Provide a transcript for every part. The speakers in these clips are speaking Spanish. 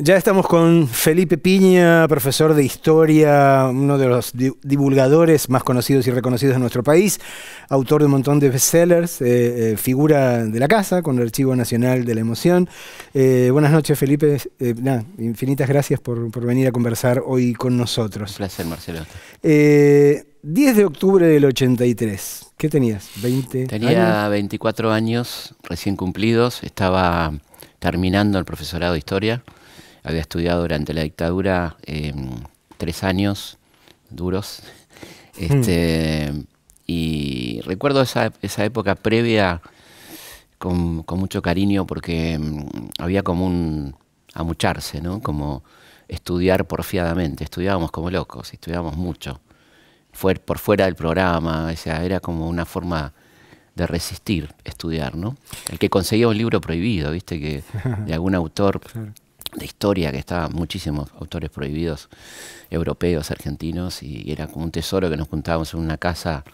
Ya estamos con Felipe Piña, profesor de historia, uno de los divulgadores más conocidos y reconocidos de nuestro país, autor de un montón de bestsellers, eh, eh, figura de la casa con el Archivo Nacional de la Emoción. Eh, buenas noches, Felipe. infinitas gracias por, venir a conversar hoy con nosotros. Un placer, Marcelo. 10 de octubre del 83. ¿Qué tenías? ¿20 Tenía 24 años recién cumplidos. Estaba terminando el profesorado de historia había estudiado durante la dictadura eh, tres años duros. Hmm. Este, Y recuerdo esa, esa época previa con, mucho cariño porque mm, había como un amucharse, ¿no? Como estudiar porfiadamente. Estudiábamos como locos, estudiábamos mucho. Fue por fuera del programa, o era como una forma de resistir, estudiar, ¿no? El que conseguía un libro prohibido, viste, que de algún autor de historia que estaban muchísimos autores prohibidos europeos, argentinos, y era como un tesoro que nos juntábamos en una casa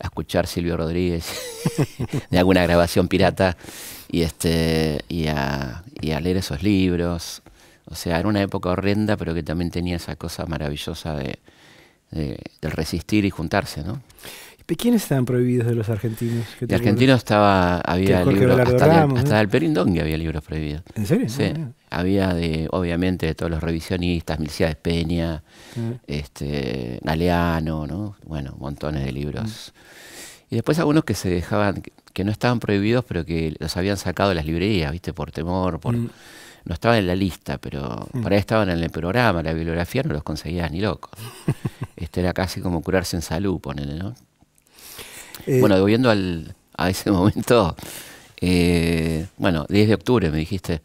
a escuchar Silvio Rodríguez de alguna grabación pirata y este y a, leer esos libros. O sea, era una época horrenda, pero que también tenía esa cosa maravillosa de, de, de resistir y juntarse, ¿no? ¿De quiénes estaban prohibidos de los argentinos? De argentinos estaba, había libros, hasta, hasta el Perindongue había libros prohibidos. ¿En serio? Sí. Ah, había de, obviamente, de todos los revisionistas, de Peña, ah. este, Galeano, ¿no? Bueno, montones de libros. Mm. Y después algunos que se dejaban, que no estaban prohibidos, pero que los habían sacado de las librerías, ¿viste? Por temor, por... Mm. No estaban en la lista, pero mm. para ahí estaban en el programa, la bibliografía no los conseguías ni locos. este era casi como curarse en salud, ponele, ¿no? Eh, bueno, volviendo al, a ese momento, eh, bueno, 10 de octubre me dijiste.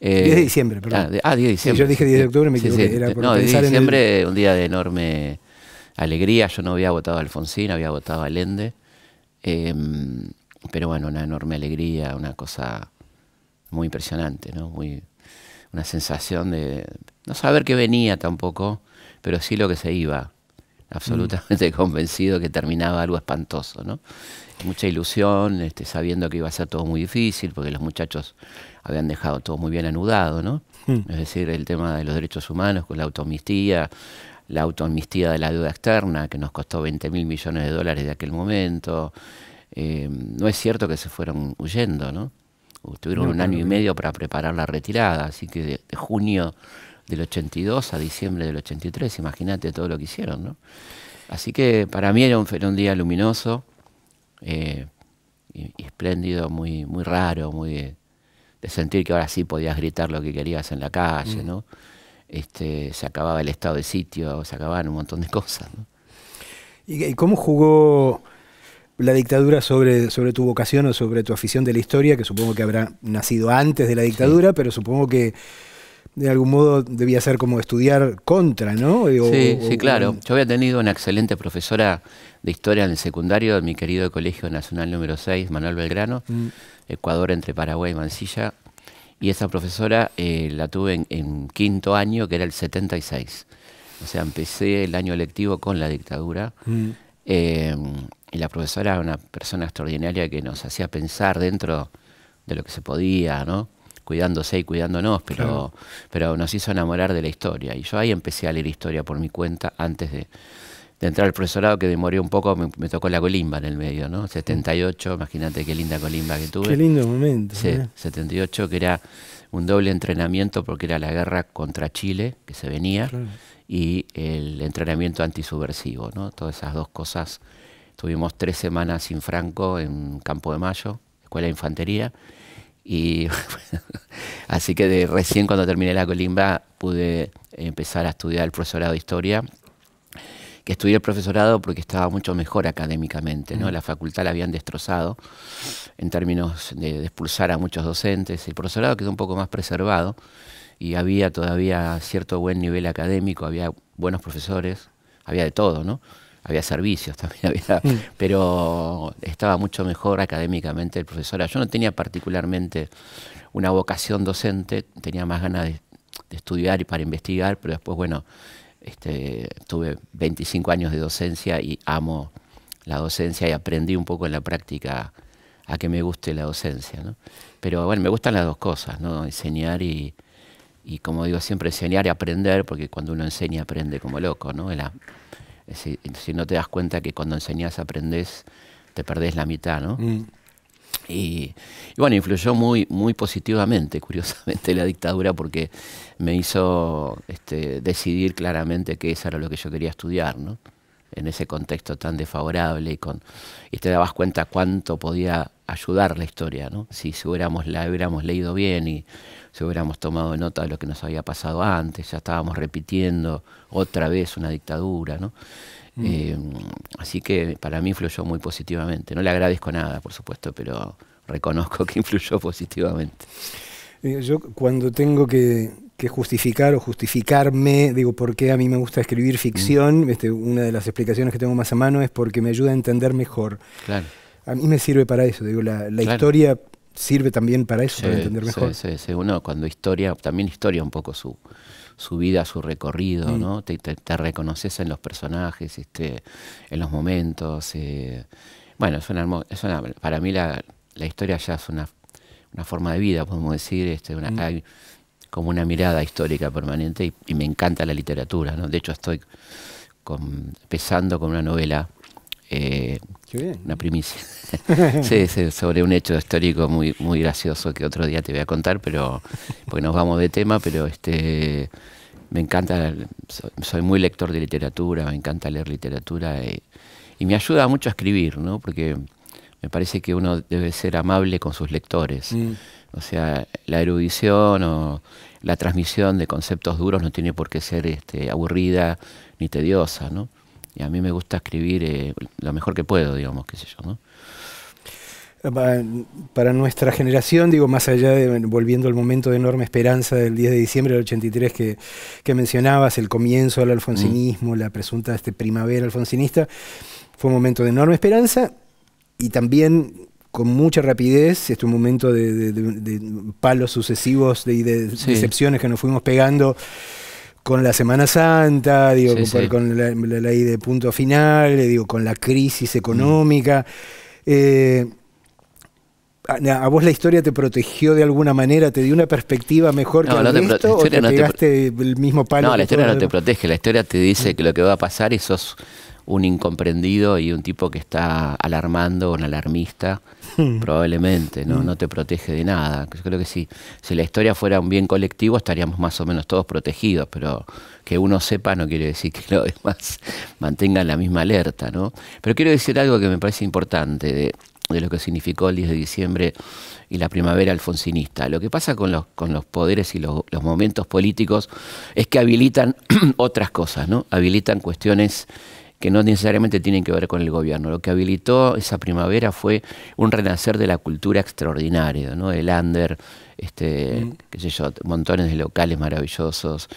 10 de eh, diciembre, perdón. Ah, 10 de ah, diciembre. yo dije 10 de octubre, me sí, equivoqué. era por no, 10 de diciembre, un día de enorme alegría. Yo no había votado a Alfonsín, había votado a Lende. Em, pero bueno, una enorme alegría, una cosa muy impresionante, ¿no? Muy, una sensación de no saber qué venía tampoco, pero sí lo que se iba absolutamente convencido que terminaba algo espantoso, ¿no? Mucha ilusión, este, sabiendo que iba a ser todo muy difícil, porque los muchachos habían dejado todo muy bien anudado, ¿no? Hmm. Es decir, el tema de los derechos humanos con la autoamnistía, la autoamnistía de la deuda externa, que nos costó 20 mil millones de dólares de aquel momento. Eh, no es cierto que se fueron huyendo, ¿no? Tuvieron un año y medio para preparar la retirada, así que de junio del 82 a diciembre del 83, imagínate todo lo que hicieron, ¿no? Así que para mí era un, día luminoso eh, y, espléndido, muy, muy raro, muy de, sentir que ahora sí podías gritar lo que querías en la calle, mm. ¿no? Este, se acababa el estado de sitio, se acababan un montón de cosas, ¿Y, cómo jugó la dictadura sobre, sobre tu vocación o sobre tu afición de la historia, que supongo que habrá nacido antes de la dictadura, pero supongo que de algún modo debía ser como estudiar contra, ¿no? sí, sí, claro. Yo había tenido una excelente profesora de historia en el secundario de mi querido Colegio Nacional número 6, Manuel Belgrano, mm. Ecuador entre Paraguay y Mansilla. Y esa profesora eh, la tuve en, quinto año, que era el 76. O sea, empecé el año lectivo con la dictadura. Mm. Eh, y la profesora era una persona extraordinaria que nos hacía pensar dentro de lo que se podía, ¿no? cuidándose y cuidándonos, pero, pero nos hizo enamorar de la historia. Y yo ahí empecé a leer historia por mi cuenta antes de, entrar al profesorado, que demoré un poco, me, tocó la colimba en el medio, ¿no? 78, imagínate qué linda colimba que tuve. Qué lindo momento. Sí, 78, ¿eh? que era un doble entrenamiento porque era la guerra contra Chile, que se venía, y el entrenamiento antisubversivo, ¿no? Todas esas dos cosas. Tuvimos tres semanas sin Franco en Campo de Mayo, Escuela de Infantería y así que de, recién cuando terminé la colimba pude empezar a estudiar el profesorado de historia, que estudié el profesorado porque estaba mucho mejor académicamente, ¿no? Mm. La facultad la habían destrozado en términos de, de expulsar a muchos docentes, el profesorado quedó un poco más preservado y había todavía cierto buen nivel académico, había buenos profesores, había de todo, ¿no? había servicios también, había, mm. pero estaba mucho mejor académicamente el profesor. Yo no tenía particularmente una vocación docente, tenía más ganas de, estudiar y para investigar, pero después, bueno, este, tuve 25 años de docencia y amo la docencia y aprendí un poco en la práctica a que me guste la docencia. Pero bueno, me gustan las dos cosas, ¿no? enseñar y, y, como digo siempre, enseñar y aprender, porque cuando uno enseña aprende como loco, ¿no? si no te das cuenta que cuando enseñas aprendés, te perdés la mitad, ¿no? Mm. Y, bueno, influyó muy, muy positivamente, curiosamente, la dictadura porque me hizo este, decidir claramente que eso era lo que yo quería estudiar, ¿no? En ese contexto tan desfavorable y, con, y te dabas cuenta cuánto podía ayudar la historia, ¿no? Si, hubiéramos, la hubiéramos leído bien y si hubiéramos tomado nota de lo que nos había pasado antes, ya estábamos repitiendo otra vez una dictadura, ¿no? Mm. Eh, así que para mí influyó muy positivamente. No le agradezco nada, por supuesto, pero reconozco que influyó positivamente. Eh, yo cuando tengo que, justificar o justificarme, digo, por qué a mí me gusta escribir ficción, mm. este, una de las explicaciones que tengo más a mano es porque me ayuda a entender mejor. Claro a mí me sirve para eso, digo, la, historia sirve también para eso, para entender mejor. Sí, sí, uno cuando historia, también historia un poco su, vida, su recorrido, ¿no? Te, reconoces en los personajes, este, en los momentos. Eh. Bueno, es es para mí la, historia ya es una, forma de vida, podemos decir, este, mm. como una mirada histórica permanente y, me encanta la literatura, ¿no? De hecho estoy empezando con una novela eh, una primicia. sobre un hecho histórico muy, muy gracioso que otro día te voy a contar, pero pues nos vamos de tema, pero este me encanta, soy, muy lector de literatura, me encanta leer literatura y, me ayuda mucho a escribir, ¿no? Porque me parece que uno debe ser amable con sus lectores. Mm. O sea, la erudición o la transmisión de conceptos duros no tiene por qué ser este, aburrida ni tediosa, ¿no? y a mí me gusta escribir eh, lo mejor que puedo, digamos, qué sé yo, ¿no? Para nuestra generación, digo, más allá de volviendo al momento de enorme esperanza del 10 de diciembre del 83 que, que mencionabas, el comienzo del alfonsinismo, mm. la presunta este, primavera alfonsinista, fue un momento de enorme esperanza y también con mucha rapidez, este un momento de, palos sucesivos, de, decepciones que nos fuimos pegando con la Semana Santa, digo, con, la, ley de punto final, digo, con la crisis económica. Mm. Eh, a, vos la historia te protegió de alguna manera? ¿Te dio una perspectiva mejor que no te o te no el mismo palo? No, la historia no te protege, la historia te dice mm. que lo que va a pasar y sos un incomprendido y un tipo que está alarmando, un alarmista, hmm. probablemente, ¿no? Hmm. No te protege de nada. Yo creo que sí. Si la historia fuera un bien colectivo, estaríamos más o menos todos protegidos, pero que uno sepa no quiere decir que los demás mantengan la misma alerta, ¿no? Pero quiero decir algo que me parece importante de, lo que significó el 10 de diciembre y la primavera alfonsinista. Lo que pasa con los, con los poderes y los, los momentos políticos es que habilitan otras cosas, ¿no? Habilitan cuestiones que no necesariamente tienen que ver con el gobierno. Lo que habilitó esa primavera fue un renacer de la cultura extraordinaria, ¿no? El ander, este, mm. montones de locales maravillosos,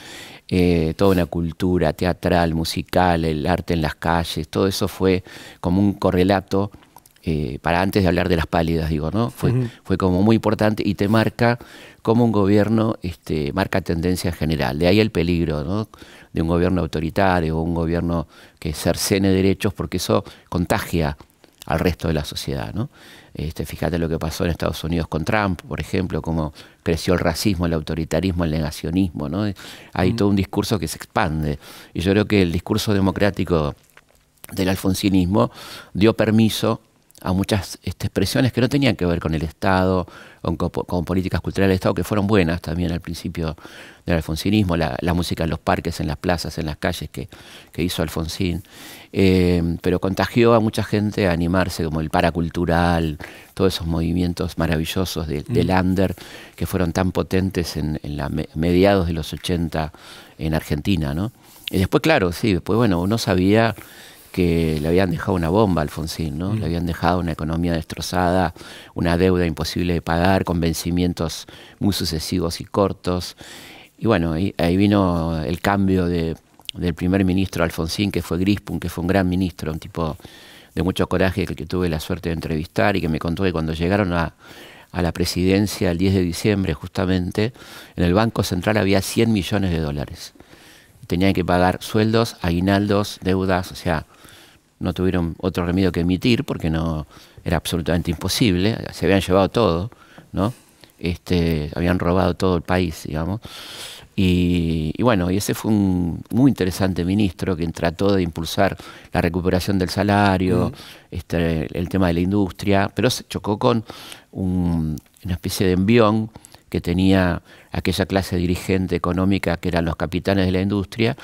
eh, toda una cultura teatral, musical, el arte en las calles, todo eso fue como un correlato eh, para antes de hablar de las pálidas, digo, ¿no? Fue, fue como muy importante y te marca cómo un gobierno este, marca tendencia general. De ahí el peligro, ¿no? de un gobierno autoritario o un gobierno que cercene derechos, porque eso contagia al resto de la sociedad. ¿no? Este, fíjate lo que pasó en Estados Unidos con Trump, por ejemplo, cómo creció el racismo, el autoritarismo, el negacionismo. ¿no? Hay mm. todo un discurso que se expande. Y yo creo que el discurso democrático del alfonsinismo dio permiso a muchas este, expresiones que no tenían que ver con el Estado, con, políticas culturales del Estado, que fueron buenas también al principio del alfonsinismo, la, música en los parques, en las plazas, en las calles que, que hizo Alfonsín, eh, pero contagió a mucha gente a animarse, como el paracultural, todos esos movimientos maravillosos del mm. under que fueron tan potentes en, mediados de los 80 en Argentina, ¿no? Y después, claro, sí, después, bueno, uno sabía que le habían dejado una bomba a Alfonsín, ¿no? Mm. Le habían dejado una economía destrozada, una deuda imposible de pagar, con vencimientos muy sucesivos y cortos. Y bueno, ahí, vino el cambio de, del primer ministro Alfonsín, que fue Grispun, que fue un gran ministro, un tipo de mucho coraje que, tuve la suerte de entrevistar y que me contó que cuando llegaron a, a la presidencia el 10 de diciembre justamente, en el Banco Central había 100 millones de dólares. Tenían que pagar sueldos, aguinaldos, deudas, o sea, no tuvieron otro remedio que emitir porque no era absolutamente imposible, se habían llevado todo, ¿no? Este, habían robado todo el país, digamos. Y, bueno, y ese fue un muy interesante ministro que trató de impulsar la recuperación del salario, este, el tema de la industria, pero se chocó con una especie de envión que tenía aquella clase dirigente económica que eran los capitanes de la industria,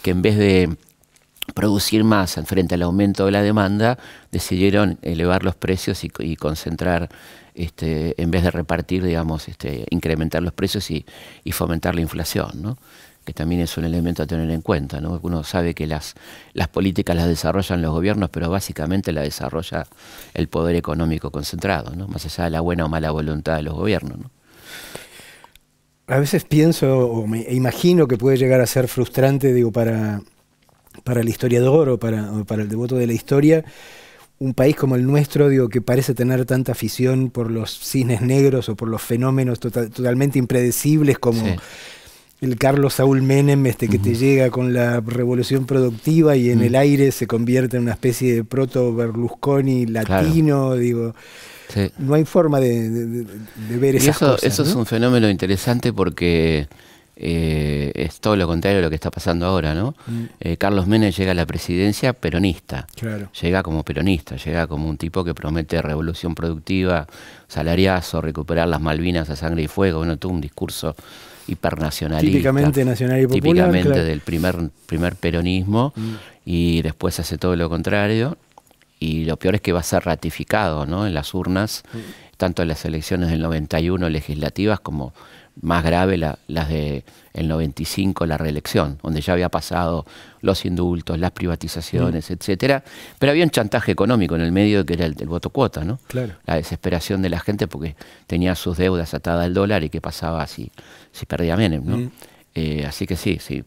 que en vez de producir más frente al aumento de la demanda, decidieron elevar los precios y, concentrar, este, en vez de repartir, digamos, este, incrementar los precios y, fomentar la inflación, que también es un elemento a tener en cuenta. ¿no? Uno sabe que las, políticas las desarrollan los gobiernos, pero básicamente la desarrolla el poder económico concentrado, ¿no? más allá de la buena o mala voluntad de los gobiernos. A veces pienso o me imagino que puede llegar a ser frustrante, digo, para para el historiador o para, para el devoto de la historia, un país como el nuestro, digo, que parece tener tanta afición por los cines negros o por los fenómenos tota-, totalmente impredecibles como el Carlos Saúl Menem, este, que te llega con la revolución productiva y en el aire se convierte en una especie de proto Berlusconi latino, digo. No hay forma de, ver eso, cosas. Eso es un fenómeno interesante porque eh, es todo lo contrario de lo que está pasando ahora, ¿no? Mm. Eh, Carlos Menem llega a la presidencia peronista, llega como peronista, llega como un tipo que promete revolución productiva, salariazo, recuperar las Malvinas a sangre y fuego, bueno, tuvo un discurso hipernacionalista. Típicamente nacional Típicamente del primer, primer peronismo mm. y después hace todo lo contrario y lo peor es que va a ser ratificado en las urnas, mm. tanto en las elecciones del 91 legislativas como más grave las de el 95, la reelección, donde ya había pasado los indultos, las privatizaciones, mm. etcétera, pero había un chantaje económico en el medio que era el, voto cuota, ¿no? La desesperación de la gente porque tenía sus deudas atadas al dólar y qué pasaba si, si perdía Menem, mm. eh, así que sí, sí,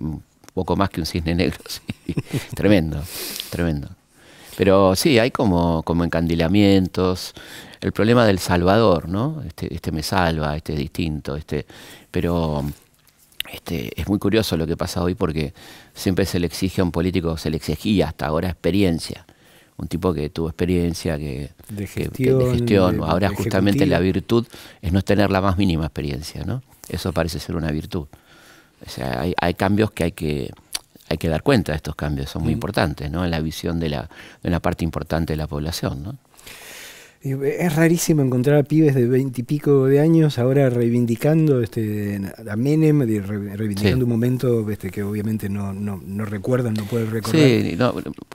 poco más que un cisne negro, tremendo, tremendo. Pero sí, hay como, como encandilamientos. El problema del salvador, ¿no? Este, este me salva, este es distinto, este. Pero este, es muy curioso lo que pasa hoy porque siempre se le exige a un político, se le exigía hasta ahora experiencia. Un tipo que tuvo experiencia, que de gestión. ahora justamente la virtud es no tener la más mínima experiencia, ¿no? Eso parece ser una virtud. O sea, hay cambios que hay que hay que dar cuenta de estos cambios, son muy mm. importantes, ¿no? En la visión de la, de una parte importante de la población, ¿no? Es rarísimo encontrar a pibes de veintipico de años ahora reivindicando este, a Menem, reivindicando un momento este, que obviamente no, no, recuerdan, no pueden recordar. Sí,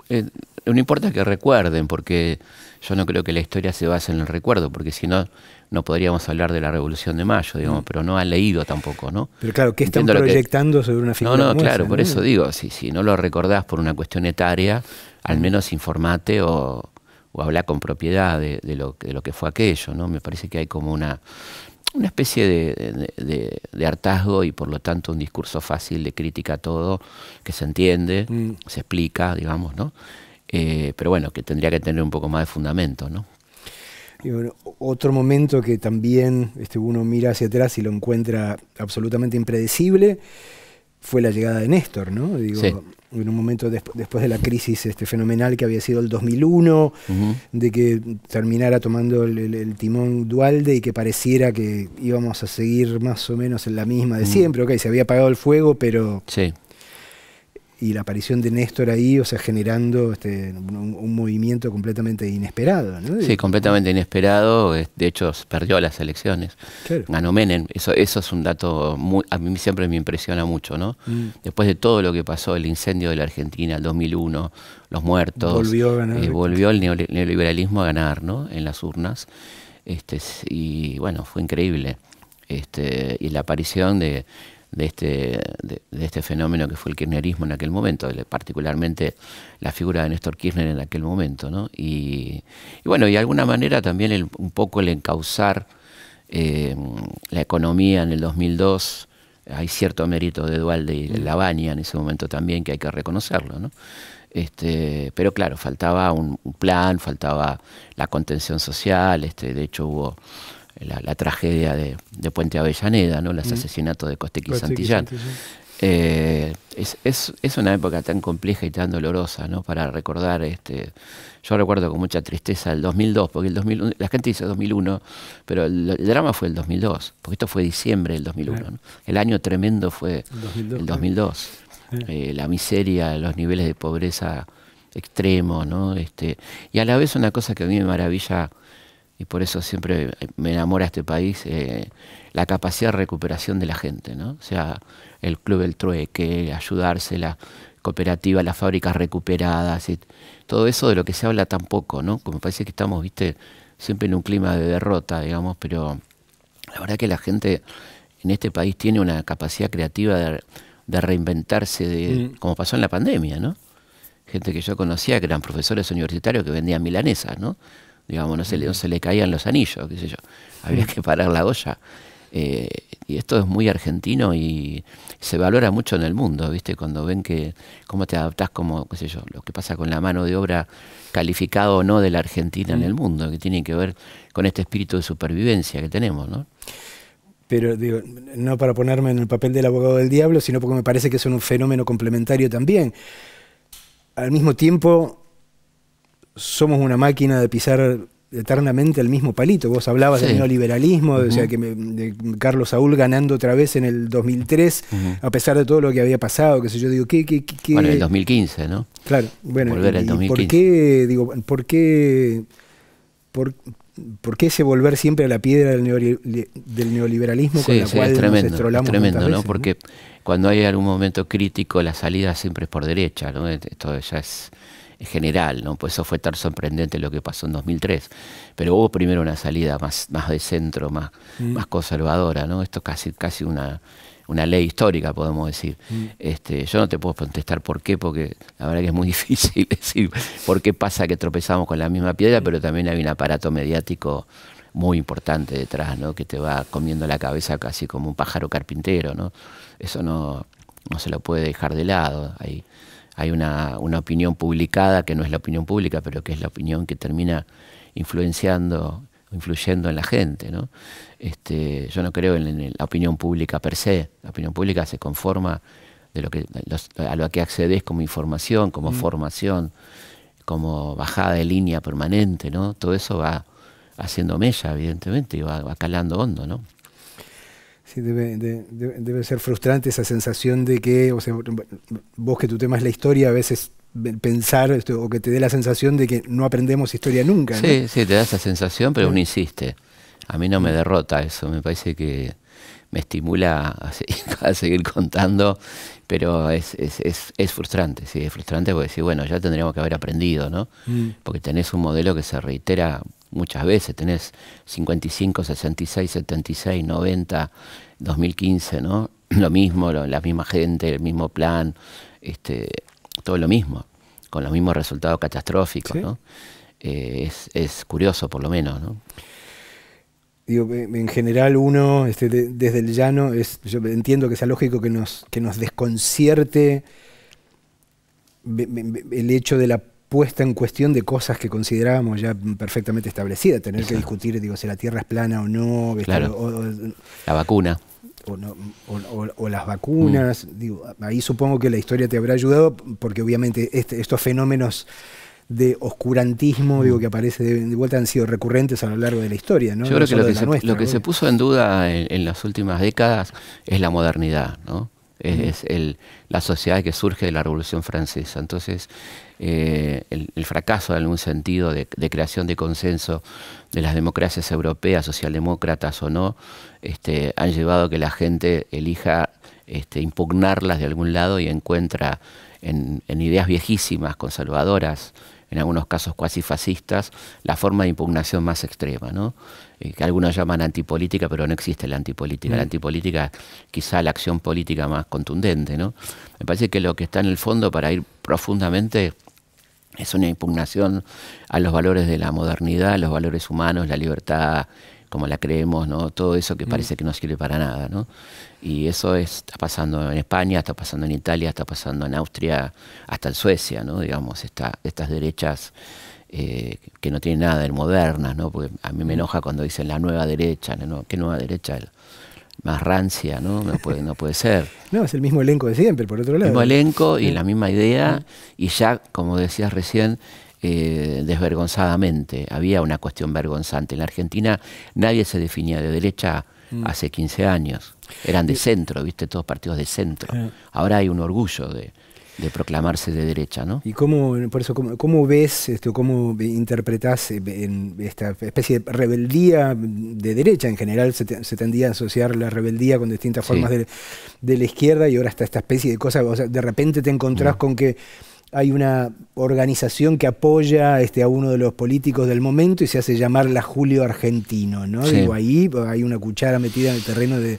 eh, no, importa que recuerden, porque yo no creo que la historia se base en el recuerdo, porque si no, no podríamos hablar de la Revolución de Mayo, digamos, mm. pero no han leído tampoco, ¿no? Pero claro, ¿qué están proyectando sobre una figura? No, no, claro, por eso digo, si no lo recordás por una cuestión etaria, al mm. menos informate o o hablar con propiedad de, lo, que fue aquello. ¿no? Me parece que hay como una, una especie de, hartazgo y por lo tanto un discurso fácil de crítica a todo, que se entiende, mm. se explica, digamos, ¿no? Eh, pero bueno, que tendría que tener un poco más de fundamento, ¿no? otro momento que también este, uno mira hacia atrás y lo encuentra absolutamente impredecible fue la llegada de Néstor, ¿no? Digo, en un momento después de la crisis este, fenomenal que había sido el 2001, de que terminara tomando el, timón Dualde y que pareciera que íbamos a seguir más o menos en la misma de siempre. Ok, se había apagado el fuego, pero sí y la aparición de Néstor ahí, o sea, generando este, un, movimiento completamente inesperado. ¿no? Sí, completamente inesperado. De hecho, perdió las elecciones. Ganó Menem. Eso, eso es un dato muy, a mí siempre me impresiona mucho, ¿no? Mm. Después de todo lo que pasó, el incendio de la Argentina, el 2001, los muertos. Volvió a ganar. Eh, volvió el neoliberalismo a ganar, ¿no? En las urnas. Este, y bueno, fue increíble. Este, y la aparición de de este, de, este fenómeno que fue el kirchnerismo en aquel momento, particularmente la figura de Néstor Kirchner en aquel momento. ¿no? Y, bueno, y de alguna manera también un poco el encauzar eh, la economía en el 2002, hay cierto mérito de Dualde y de en ese momento también que hay que reconocerlo. ¿no? Este, pero claro, faltaba un, un plan, faltaba la contención social, este, de hecho hubo la, tragedia de, Puente Avellaneda, ¿no? los asesinatos de Costequi Santillán. Eh, es, una época tan compleja y tan dolorosa, ¿no? Para recordar, este, yo recuerdo con mucha tristeza el 2002, porque el la gente dice 2001, pero el, drama fue el 2002, porque esto fue diciembre del 2001, El año tremendo fue el 2002. Eh, la miseria, los niveles de pobreza extremos, ¿no? Este, y a la vez una cosa que a mí me maravilla y por eso siempre me enamora este país, eh, la capacidad de recuperación de la gente, ¿no? O sea, el club El Trueque, ayudarse, la cooperativa, las fábricas recuperadas, todo eso de lo que se habla tampoco, ¿no? Como parece que estamos, viste, siempre en un clima de derrota, digamos, pero la verdad que la gente en este país tiene una capacidad creativa de, reinventarse, de, mm. como pasó en la pandemia, ¿no? Gente que yo conocía que eran profesores universitarios que vendían milanesas, ¿no? digamos, no se le, se le caían los anillos, qué sé yo, había que parar la olla. Eh, y esto es muy argentino y se valora mucho en el mundo, ¿viste? Cuando ven que cómo te adaptás, como, qué sé yo, lo que pasa con la mano de obra calificada o no de la Argentina en el mundo, que tiene que ver con este espíritu de supervivencia que tenemos, ¿no? Pero digo, no para ponerme en el papel del abogado del diablo, sino porque me parece que es un fenómeno complementario también. Al mismo tiempo, somos una máquina de pisar eternamente el mismo palito. Vos hablabas del neoliberalismo, o sea, que me, de Carlos Saúl ganando otra vez en el 2003, a pesar de todo lo que había pasado, que sé yo, digo, ¿qué, qué, qué Bueno, el 2015, ¿no? Claro, bueno, y, ¿por qué, por qué, por, qué ese volver siempre a la piedra del, neoliberalismo con la cual es tremendo, nos es tremendo ¿no? Porque cuando hay algún momento crítico, la salida siempre es por derecha, ¿no? Esto ya es general, ¿no? pues eso fue tan sorprendente lo que pasó en 2003. Pero hubo primero una salida más, más de centro, más, mm. más conservadora, ¿no? Esto casi, casi una, una ley histórica, podemos decir. Mm. Este, yo no te puedo contestar por qué, porque la verdad que es muy difícil decir por qué pasa que tropezamos con la misma piedra, pero también hay un aparato mediático muy importante detrás, ¿no? Que te va comiendo la cabeza casi como un pájaro carpintero, ¿no? Eso no, no se lo puede dejar de lado hay una, opinión publicada que no es la opinión pública, pero que es la opinión que termina influenciando, influyendo en la gente. ¿no? Este, yo no creo en, la opinión pública per se. La opinión pública se conforma de lo que, a lo que accedes como información, como mm. formación, como bajada de línea permanente. ¿no? Todo eso va haciendo mella, evidentemente, y va, va calando hondo. ¿no? debe, ser frustrante esa sensación de que, o sea, vos que tu tema es la historia, a veces pensar este, o que te dé la sensación de que no aprendemos historia nunca. Sí, sí, te da esa sensación, pero uno insiste. A mí no me derrota eso, me parece que me estimula a seguir, contando, pero es, frustrante, sí, es frustrante porque decir, bueno, ya tendríamos que haber aprendido, ¿no? Mm. Porque tenés un modelo que se reitera muchas veces, tenés 55, 66, 76, 90, 2015, ¿no? Lo mismo, la misma gente, el mismo plan, este, todo lo mismo, con los mismos resultados catastróficos, ¿no? Eh, es, curioso, por lo menos, ¿no? Digo, en general uno, este, desde el llano, es, yo entiendo que sea lógico que nos, que nos desconcierte el hecho de la puesta en cuestión de cosas que considerábamos ya perfectamente establecidas, tener que discutir, digo, si la Tierra es plana o no, claro. la vacuna. O, las vacunas, mm. digo, ahí supongo que la historia te habrá ayudado, porque obviamente este, estos fenómenos de oscurantismo, mm. digo, que aparece de, vuelta, han sido recurrentes a lo largo de la historia. ¿no? Yo creo que, lo que, se, puso en duda en, las últimas décadas es la modernidad, ¿no? es, el, la sociedad que surge de la Revolución Francesa. Entonces, eh, el, fracaso en algún sentido de, creación de consenso de las democracias europeas, socialdemócratas o no, este, han llevado a que la gente elija este, impugnarlas de algún lado y encuentra en, ideas viejísimas, conservadoras, en algunos casos cuasi fascistas, la forma de impugnación más extrema. ¿no? Eh, que algunos llaman antipolítica, pero no existe la antipolítica. La mm. antipolítica, quizá la acción política más contundente, ¿no? Me parece que lo que está en el fondo para ir profundamente es una impugnación a los valores de la modernidad, a los valores humanos, la libertad como la creemos, ¿no? Todo eso que mm. parece que no sirve para nada, ¿no? Y eso está pasando en España, está pasando en Italia, está pasando en Austria, hasta en Suecia, ¿no? Digamos, estas derechas eh, que no tiene nada de modernas, ¿no? porque a mí me mm. enoja cuando dicen la nueva derecha, ¿no? ¿qué nueva derecha? Más rancia, ¿no? No puede, no puede ser. No, es el mismo elenco de siempre, por otro lado. El mismo elenco y la misma idea, ah. y ya, como decías recién, eh, desvergonzadamente. Había una cuestión vergonzante. En la Argentina nadie se definía de derecha mm. hace 15 años. Eran de centro, viste, todos partidos de centro. Ah. Ahora hay un orgullo de, de proclamarse de derecha, ¿no? Y cómo, por eso, cómo, ves esto, cómo interpretás eh, en esta especie de rebeldía de derecha en general se, tendía a asociar la rebeldía con distintas formas de, la izquierda y ahora está esta especie de cosa, o sea, de repente te encontrás mm. con que hay una organización que apoya este, a uno de los políticos del momento y se hace llamar la Julio Argentino, ¿no? ahí hay una cuchara metida en el terreno de...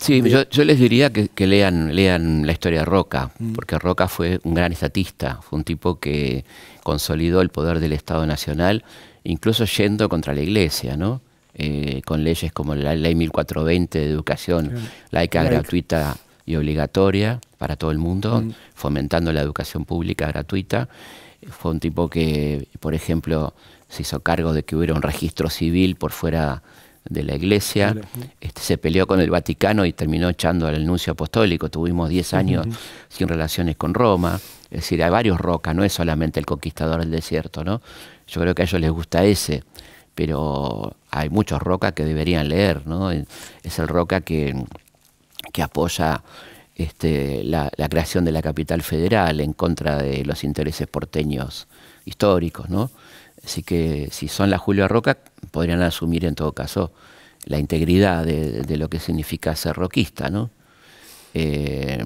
Sí, Yo, les diría que, lean, lean la historia de Roca, mm. porque Roca fue un gran estatista, fue un tipo que consolidó el poder del Estado Nacional, incluso yendo contra la Iglesia, ¿no? Eh, con leyes como la Ley 1420 de Educación la laica, laica, gratuita y obligatoria para todo el mundo, mm. fomentando la educación pública gratuita. Fue un tipo que, por ejemplo, se hizo cargo de que hubiera un registro civil por fuera de la iglesia, este, se peleó con el Vaticano y terminó echando al anuncio apostólico, tuvimos 10 años sin relaciones con Roma, es decir, hay varios rocas, no es solamente el conquistador del desierto, ¿no? Yo creo que a ellos les gusta ese, pero hay muchos rocas que deberían leer, ¿no? Es el roca que que apoya este, la, creación de la capital federal en contra de los intereses porteños históricos, ¿no? Así que si son la Julio Roca, podrían asumir en todo caso la integridad de, lo que significa ser roquista, ¿no? Eh,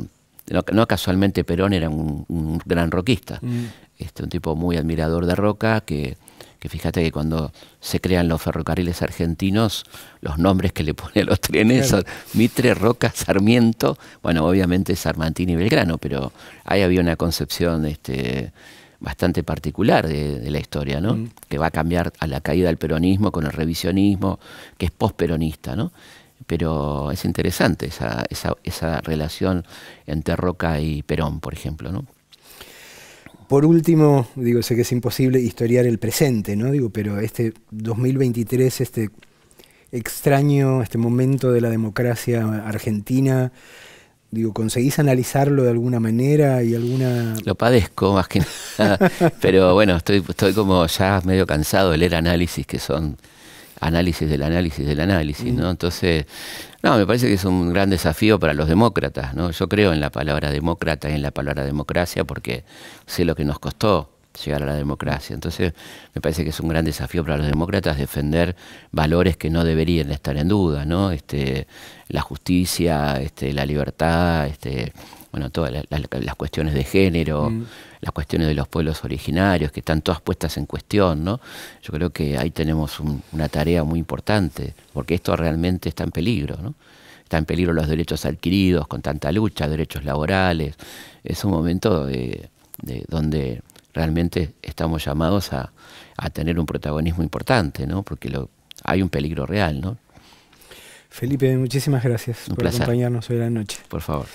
no, casualmente Perón era un, gran roquista, mm. este, un tipo muy admirador de Roca que que fíjate que cuando se crean los ferrocarriles argentinos, los nombres que le ponen a los trenes son Mitre, Roca, Sarmiento, bueno, obviamente Sarmantini y Belgrano, pero ahí había una concepción este, bastante particular de, la historia, mm. Que va a cambiar a la caída del peronismo con el revisionismo, que es posperonista, ¿no? Pero es interesante esa, relación entre Roca y Perón, por ejemplo, por último, digo, sé que es imposible historiar el presente, ¿no? Digo, pero este 2023, este extraño, este momento de la democracia argentina, digo, ¿conseguís analizarlo de alguna manera y alguna...? Lo padezco más que nada, pero bueno, estoy, estoy como ya medio cansado de leer análisis que son análisis del análisis del análisis, ¿no? Mm. Entonces, no, me parece que es un gran desafío para los demócratas, ¿no? Yo creo en la palabra demócrata y en la palabra democracia porque sé lo que nos costó llegar a la democracia. Entonces, me parece que es un gran desafío para los demócratas defender valores que no deberían estar en duda, ¿no? Este, la justicia, este, la libertad, este, bueno, todas las, cuestiones de género, mm las cuestiones de los pueblos originarios, que están todas puestas en cuestión, ¿no? Yo creo que ahí tenemos una tarea muy importante, porque esto realmente está en peligro, ¿no? Está en peligro los derechos adquiridos con tanta lucha, derechos laborales. Es un momento de, donde realmente estamos llamados a, tener un protagonismo importante, ¿no? Porque hay un peligro real, ¿no? Felipe, muchísimas gracias por acompañarnos hoy en la noche. Por favor.